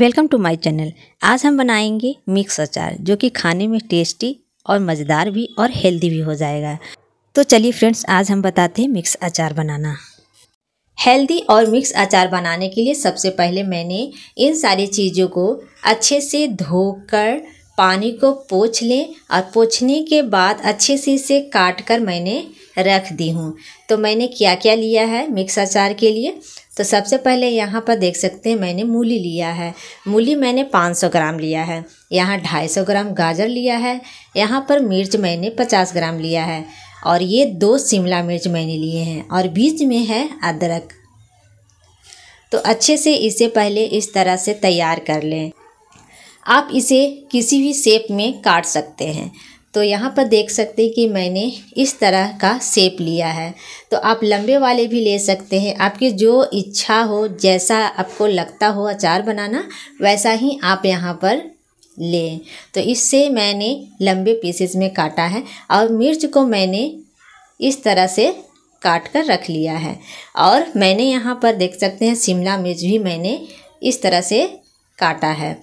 welcome to my channel आज हम बनाएंगे मिक्स अचार जो कि खाने में टेस्टी और मज़ेदार भी और हेल्दी भी हो जाएगा तो चलिए फ्रेंड्स आज हम बताते हैं मिक्स अचार बनाना हेल्दी और मिक्स अचार बनाने के लिए सबसे पहले मैंने इन सारी चीज़ों को अच्छे से धोकर पानी को पोछ लें और पोछने के बाद अच्छे से इसे काट कर मैंने रख दी हूँ तो मैंने क्या क्या लिया है मिक्स अचार के लिए तो सबसे पहले यहाँ पर देख सकते हैं मैंने मूली लिया है मूली मैंने 500 ग्राम लिया है यहाँ 250 ग्राम गाजर लिया है यहाँ पर मिर्च मैंने 50 ग्राम लिया है और ये दो शिमला मिर्च मैंने लिए हैं और बीच में है अदरक तो अच्छे से इसे पहले इस तरह से तैयार कर लें आप इसे किसी भी शेप में काट सकते हैं तो यहाँ पर देख सकते हैं कि मैंने इस तरह का सेप लिया है तो आप लंबे वाले भी ले सकते हैं आपकी जो इच्छा हो जैसा आपको लगता हो अचार बनाना वैसा ही आप यहाँ पर लें तो इससे मैंने लंबे पीसेस में काटा है और मिर्च को मैंने इस तरह से काट कर रख लिया है और मैंने यहाँ पर देख सकते हैं शिमला मिर्च भी मैंने इस तरह से काटा है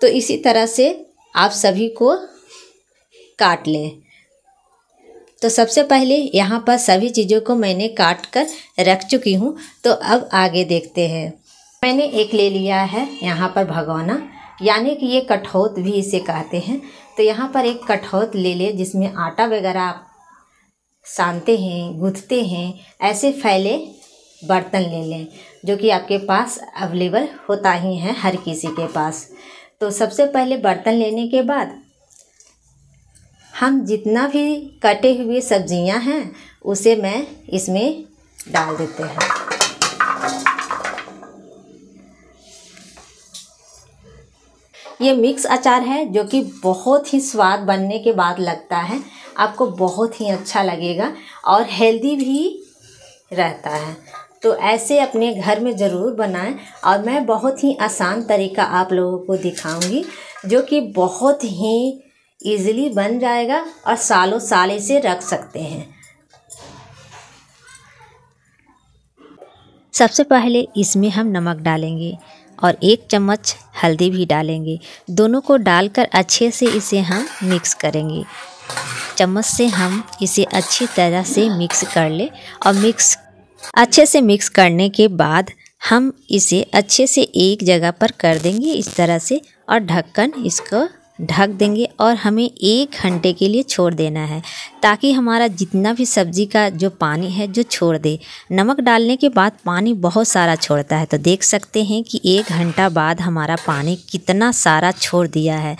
तो इसी तरह से आप सभी को काट लें तो सबसे पहले यहाँ पर सभी चीज़ों को मैंने काट कर रख चुकी हूँ तो अब आगे देखते हैं मैंने एक ले लिया है यहाँ पर भगवाना यानी कि ये कठौत भी इसे कहते हैं तो यहाँ पर एक कठौत ले ले जिसमें आटा वगैरह आप सानते हैं गूँथते हैं ऐसे फैले बर्तन ले लें जो कि आपके पास अवेलेबल होता ही है हर किसी के पास तो सबसे पहले बर्तन लेने के बाद हम जितना भी कटे हुए सब्जियां हैं उसे मैं इसमें डाल देते हैं ये मिक्स अचार है जो कि बहुत ही स्वाद बनने के बाद लगता है आपको बहुत ही अच्छा लगेगा और हेल्दी भी रहता है तो ऐसे अपने घर में ज़रूर बनाएं और मैं बहुत ही आसान तरीका आप लोगों को दिखाऊंगी जो कि बहुत ही इजीली बन जाएगा और सालों साल इसे रख सकते हैं सबसे पहले इसमें हम नमक डालेंगे और एक चम्मच हल्दी भी डालेंगे दोनों को डालकर अच्छे से इसे हम मिक्स करेंगे चम्मच से हम इसे अच्छी तरह से मिक्स कर ले और मिक्स अच्छे से मिक्स करने के बाद हम इसे अच्छे से एक जगह पर कर देंगे इस तरह से और ढक्कन इसको ढक देंगे और हमें एक घंटे के लिए छोड़ देना है ताकि हमारा जितना भी सब्जी का जो पानी है जो छोड़ दे नमक डालने के बाद पानी बहुत सारा छोड़ता है तो देख सकते हैं कि एक घंटा बाद हमारा पानी कितना सारा छोड़ दिया है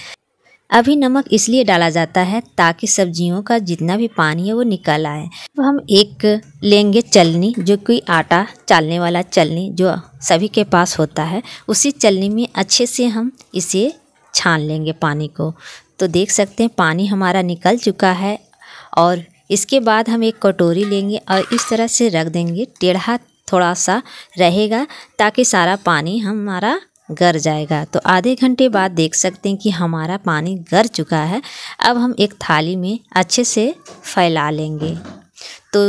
अभी नमक इसलिए डाला जाता है ताकि सब्जियों का जितना भी पानी है वो निकल आए तो हम एक लेंगे चलनी जो कोई आटा चालने वाला चलनी जो सभी के पास होता है उसी चलनी में अच्छे से हम इसे छान लेंगे पानी को तो देख सकते हैं पानी हमारा निकल चुका है और इसके बाद हम एक कटोरी लेंगे और इस तरह से रख देंगे टेढ़ा थोड़ा सा रहेगा ताकि सारा पानी हमारा गर जाएगा तो आधे घंटे बाद देख सकते हैं कि हमारा पानी गर चुका है अब हम एक थाली में अच्छे से फैला लेंगे तो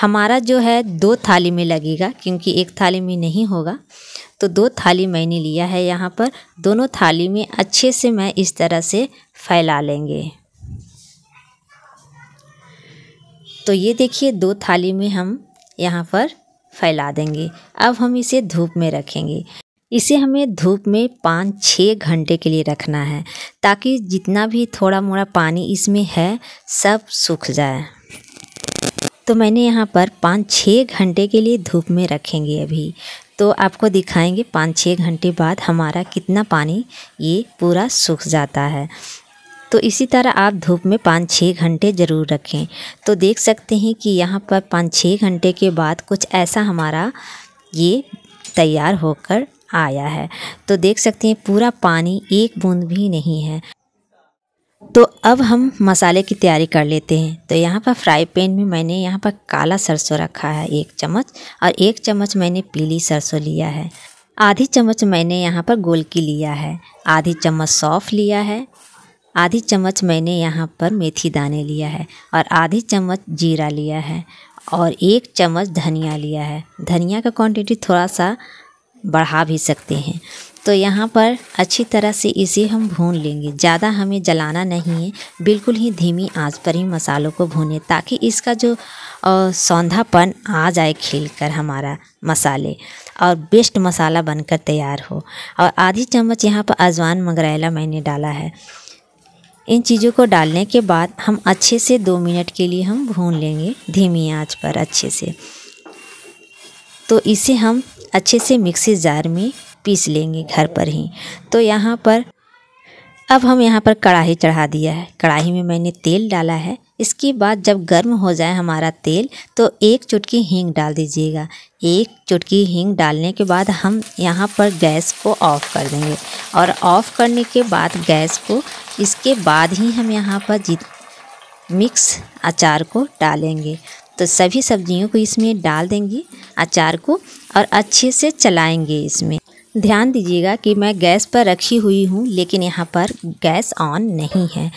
हमारा जो है दो थाली में लगेगा क्योंकि एक थाली में नहीं होगा तो दो थाली मैंने लिया है यहाँ पर दोनों थाली में अच्छे से मैं इस तरह से फैला लेंगे तो ये देखिए दो थाली में हम यहाँ पर फैला देंगे अब हम इसे धूप में रखेंगे इसे हमें धूप में पाँच छः घंटे के लिए रखना है ताकि जितना भी थोड़ा मोड़ा पानी इसमें है सब सूख जाए तो मैंने यहाँ पर पाँच छः घंटे के लिए धूप में रखेंगे अभी तो आपको दिखाएंगे पाँच छः घंटे बाद हमारा कितना पानी ये पूरा सूख जाता है तो इसी तरह आप धूप में पाँच छः घंटे ज़रूर रखें तो देख सकते हैं कि यहाँ पर पाँच छः घंटे के बाद कुछ ऐसा हमारा ये तैयार होकर आया है तो देख सकते हैं पूरा पानी एक बूंद भी नहीं है तो अब हम मसाले की तैयारी कर लेते हैं तो यहाँ पर फ्राई पैन में मैंने यहाँ पर काला सरसों रखा है एक चम्मच और एक चम्मच मैंने पीली सरसों लिया है आधी चम्मच मैंने यहाँ पर गोल की लिया है आधी चम्मच सौफ लिया है आधी चम्मच मैंने यहाँ पर मेथी दाने लिया है और आधी चम्मच जीरा लिया है और एक चम्मच धनिया लिया है धनिया का क्वान्टिटी थोड़ा सा बढ़ा भी सकते हैं तो यहाँ पर अच्छी तरह से इसे हम भून लेंगे ज़्यादा हमें जलाना नहीं है बिल्कुल ही धीमी आंच पर ही मसालों को भूने ताकि इसका जो सौंधापन आ जाए खिल कर हमारा मसाले और बेस्ट मसाला बनकर तैयार हो और आधी चम्मच यहाँ पर अजवान मगरेला मैंने डाला है इन चीज़ों को डालने के बाद हम अच्छे से दो मिनट के लिए हम भून लेंगे धीमी आँच पर अच्छे से तो इसे हम अच्छे से मिक्सी जार में पीस लेंगे घर पर ही तो यहाँ पर अब हम यहाँ पर कढ़ाई चढ़ा दिया है कढ़ाई में मैंने तेल डाला है इसके बाद जब गर्म हो जाए हमारा तेल तो एक चुटकी हींग डाल दीजिएगा एक चुटकी हींग डालने के बाद हम यहाँ पर गैस को ऑफ़ कर देंगे और ऑफ़ करने के बाद गैस को इसके बाद ही हम यहाँ पर मिक्स अचार को डालेंगे तो सभी सब्जियों को इसमें डाल देंगे अचार को और अच्छे से चलाएंगे इसमें ध्यान दीजिएगा कि मैं गैस पर रखी हुई हूँ लेकिन यहाँ पर गैस ऑन नहीं है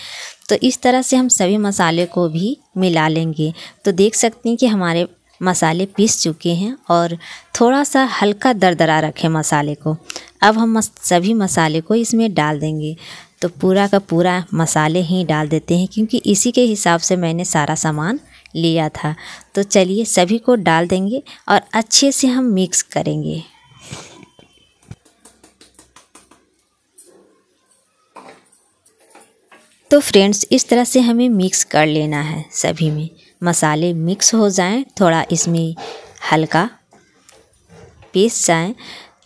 तो इस तरह से हम सभी मसाले को भी मिला लेंगे तो देख सकते हैं कि हमारे मसाले पीस चुके हैं और थोड़ा सा हल्का दरदरा रखें मसाले को अब हम सभी मसाले को इसमें डाल देंगे तो पूरा का पूरा मसाले ही डाल देते हैं क्योंकि इसी के हिसाब से मैंने सारा सामान लिया था तो चलिए सभी को डाल देंगे और अच्छे से हम मिक्स करेंगे तो फ्रेंड्स इस तरह से हमें मिक्स कर लेना है सभी में मसाले मिक्स हो जाएं थोड़ा इसमें हल्का पीस जाएं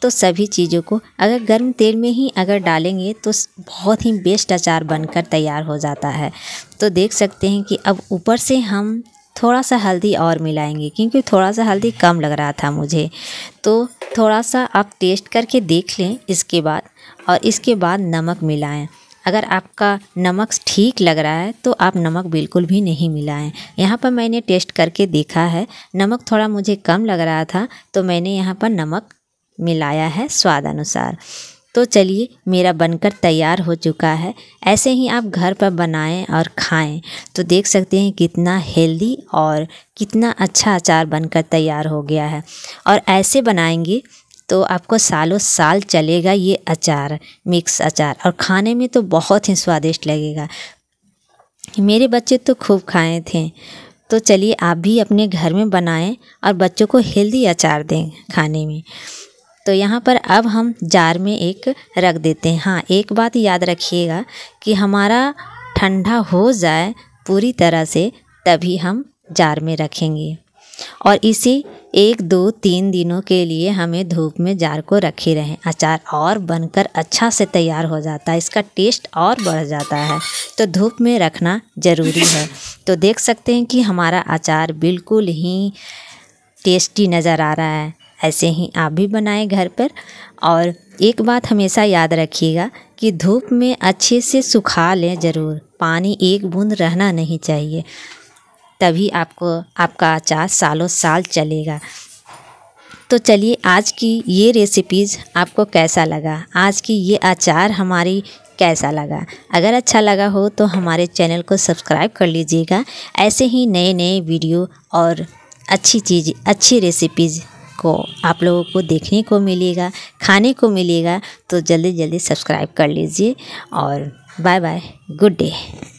तो सभी चीज़ों को अगर गर्म तेल में ही अगर डालेंगे तो बहुत ही बेस्ट अचार बनकर तैयार हो जाता है तो देख सकते हैं कि अब ऊपर से हम थोड़ा सा हल्दी और मिलाएंगे क्योंकि थोड़ा सा हल्दी कम लग रहा था मुझे तो थोड़ा सा आप टेस्ट करके देख लें इसके बाद और इसके बाद नमक मिलाएं अगर आपका नमक ठीक लग रहा है तो आप नमक बिल्कुल भी नहीं मिलाएं यहाँ पर मैंने टेस्ट करके देखा है नमक थोड़ा मुझे कम लग रहा था तो मैंने यहाँ पर नमक मिलाया है स्वाद अनुसार तो चलिए मेरा बनकर तैयार हो चुका है ऐसे ही आप घर पर बनाएं और खाएं तो देख सकते हैं कितना हेल्दी और कितना अच्छा अचार बनकर तैयार हो गया है और ऐसे बनाएंगे तो आपको सालों साल चलेगा ये अचार मिक्स अचार और खाने में तो बहुत ही स्वादिष्ट लगेगा मेरे बच्चे तो खूब खाए थे तो चलिए आप भी अपने घर में बनाएं और बच्चों को हेल्दी अचार दें खाने में तो यहाँ पर अब हम जार में एक रख देते हैं हाँ एक बात याद रखिएगा कि हमारा ठंडा हो जाए पूरी तरह से तभी हम जार में रखेंगे और इसे एक दो तीन दिनों के लिए हमें धूप में जार को रखे रहें अचार और बनकर अच्छा से तैयार हो जाता है इसका टेस्ट और बढ़ जाता है तो धूप में रखना ज़रूरी है तो देख सकते हैं कि हमारा अचार बिल्कुल ही टेस्टी नज़र आ रहा है ऐसे ही आप भी बनाएं घर पर और एक बात हमेशा याद रखिएगा कि धूप में अच्छे से सुखा लें ज़रूर पानी एक बूंद रहना नहीं चाहिए तभी आपको आपका अचार सालों साल चलेगा तो चलिए आज की ये रेसिपीज़ आपको कैसा लगा आज की ये अचार हमारी कैसा लगा अगर अच्छा लगा हो तो हमारे चैनल को सब्सक्राइब कर लीजिएगा ऐसे ही नए नए वीडियो और अच्छी चीज़ अच्छी रेसिपीज़ को आप लोगों को देखने को मिलेगा खाने को मिलेगा तो जल्दी जल्दी सब्सक्राइब कर लीजिए और बाय बाय गुड डे